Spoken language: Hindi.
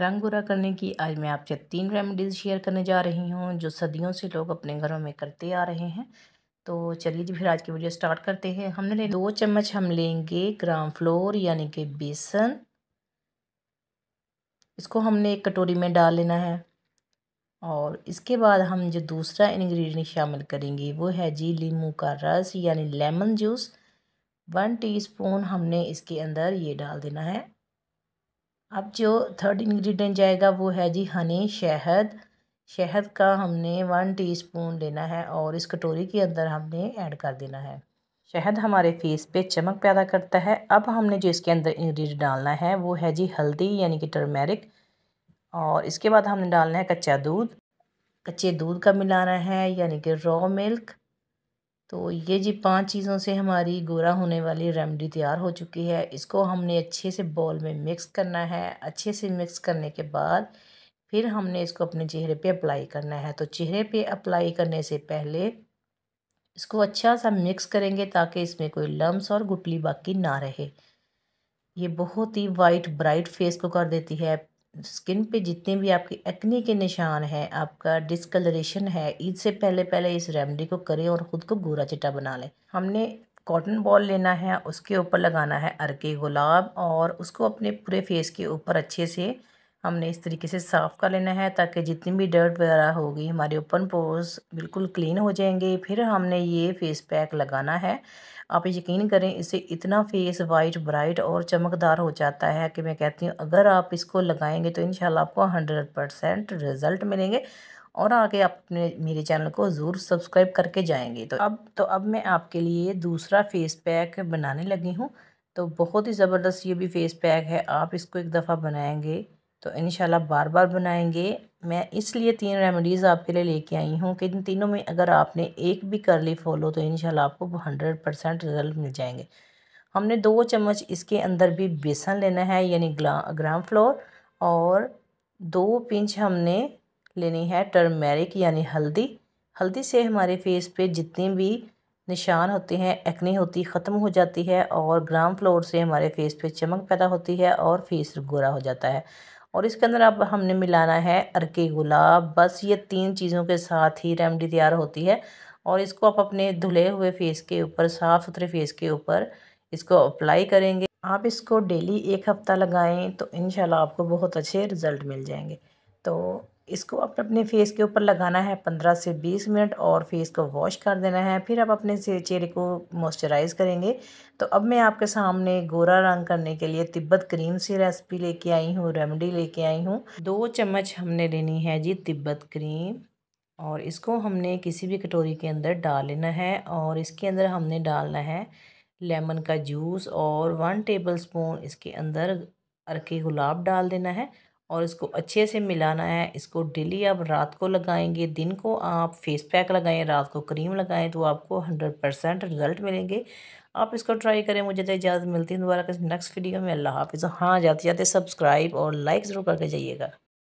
रंग गोरा करने की आज मैं आपसे तीन रेमेडीज़ शेयर करने जा रही हूँ जो सदियों से लोग अपने घरों में करते आ रहे हैं तो चलिए जी फिर आज की वीडियो स्टार्ट करते हैं हमने ले दो चम्मच हम लेंगे ग्राम फ्लोर यानी कि बेसन इसको हमने एक कटोरी में डाल लेना है और इसके बाद हम जो दूसरा इन्ग्रीडियंट शामिल करेंगे वो है जी लीमू का रस यानी लेमन जूस वन टीस्पून हमने इसके अंदर ये डाल देना है अब जो थर्ड इंग्रेडिएंट जाएगा वो है जी हनी शहद शहद का हमने वन टीस्पून लेना है और इस कटोरी के अंदर हमने ऐड कर देना है शहद हमारे फेस पे चमक पैदा करता है अब हमने जो इसके अंदर इंग्रेडिएंट डालना है वो है जी हल्दी यानी कि टर्मेरिक और इसके बाद हमने डालना है कच्चा दूध कच्चे दूध का मिलाना है यानी कि रॉ मिल्क तो ये जी पांच चीज़ों से हमारी गोरा होने वाली रेमडी तैयार हो चुकी है इसको हमने अच्छे से बॉल में मिक्स करना है अच्छे से मिक्स करने के बाद फिर हमने इसको अपने चेहरे पे अप्लाई करना है तो चेहरे पे अप्लाई करने से पहले इसको अच्छा सा मिक्स करेंगे ताकि इसमें कोई लम्स और गुटली बाकी ना रहे ये बहुत ही वाइट ब्राइट फेस को कर देती है स्किन पे जितने भी आपके एक्ने के निशान हैं आपका डिसकलरेशन है ईद से पहले पहले इस रेमडी को करें और ख़ुद को गोरा चिटा बना लें हमने कॉटन बॉल लेना है उसके ऊपर लगाना है अरके गुलाब और उसको अपने पूरे फेस के ऊपर अच्छे से हमने इस तरीके से साफ़ कर लेना है ताकि जितनी भी डर्ट वगैरह होगी हमारे ओपन पोर्स बिल्कुल क्लीन हो जाएंगे फिर हमने ये फेस पैक लगाना है आप यकीन करें इससे इतना फेस वाइट ब्राइट और चमकदार हो जाता है कि मैं कहती हूँ अगर आप इसको लगाएंगे तो इन आपको हंड्रेड परसेंट रिज़ल्ट मिलेंगे और आगे आप अपने मेरे चैनल को ज़रूर सब्सक्राइब करके जाएंगे तो अब तो अब मैं आपके लिए दूसरा फेस पैक बनाने लगी हूँ तो बहुत ही ज़बरदस्त ये भी फेस पैक है आप इसको एक दफ़ा बनाएंगे तो इन बार बार बनाएंगे मैं इसलिए तीन रेमेडीज़ आपके लिए लेके आई हूँ कि इन तीनों में अगर आपने एक भी कर ली फॉलो तो इन आपको हंड्रेड परसेंट रिज़ल्ट मिल जाएंगे हमने दो चम्मच इसके अंदर भी बेसन लेना है यानी ग्राम फ्लोर और दो पिंच हमने लेनी है टर्मेरिक यानी हल्दी हल्दी से हमारे फेस पे जितने भी निशान होते हैं एक्ने होती ख़त्म हो जाती है और ग्राम फ्लोर से हमारे फेस पे चमक पैदा होती है और फेस गोरा हो जाता है और इसके अंदर अब हमने मिलाना है अरके गुलाब बस ये तीन चीज़ों के साथ ही रेमडी तैयार होती है और इसको आप अपने धुले हुए फेस के ऊपर साफ़ सुथरे फेस के ऊपर इसको अप्लाई करेंगे आप इसको डेली एक हफ़्ता लगाएं तो इन आपको बहुत अच्छे रिज़ल्ट मिल जाएंगे तो इसको आप अपने फेस के ऊपर लगाना है पंद्रह से बीस मिनट और फेस को वॉश कर देना है फिर आप अपने से चेहरे को मॉइस्चराइज़ करेंगे तो अब मैं आपके सामने गोरा रंग करने के लिए तिब्बत क्रीम से रेसिपी लेके आई हूँ रेमडी लेके आई हूँ दो चम्मच हमने लेनी है जी तिब्बत क्रीम और इसको हमने किसी भी कटोरी के अंदर डाल लेना है और इसके अंदर हमने डालना है लेमन का जूस और वन टेबल स्पून इसके अंदर अरके गुलाब डाल देना है और इसको अच्छे से मिलाना है इसको डेली आप रात को लगाएंगे दिन को आप फेस पैक लगाएं रात को क्रीम लगाएं तो आपको हंड्रेड परसेंट रिजल्ट मिलेंगे आप इसको ट्राई करें मुझे तो इजाज़त मिलती है दोबारा किसी नेक्स्ट वीडियो में अल्लाह हाफिज़ हाँ जाते जाते सब्सक्राइब और लाइक ज़रूर करके जाइएगा